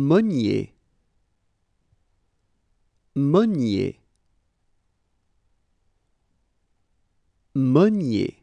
Monier, Monier, Monnier.